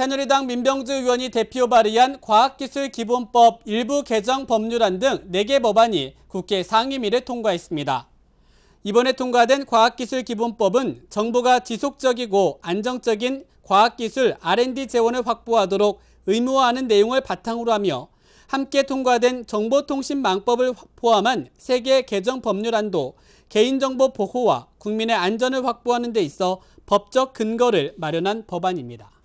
새누리당 민병주 의원이 대표 발의한 과학기술기본법 일부 개정 법률안 등 4개 법안이 국회 상임위를 통과했습니다. 이번에 통과된 과학기술기본법은 정부가 지속적이고 안정적인 과학기술 R&D 재원을 확보하도록 의무화하는 내용을 바탕으로 하며 함께 통과된 정보통신망법을 포함한 3개 개정 법률안도 개인정보 보호와 국민의 안전을 확보하는 데 있어 법적 근거를 마련한 법안입니다.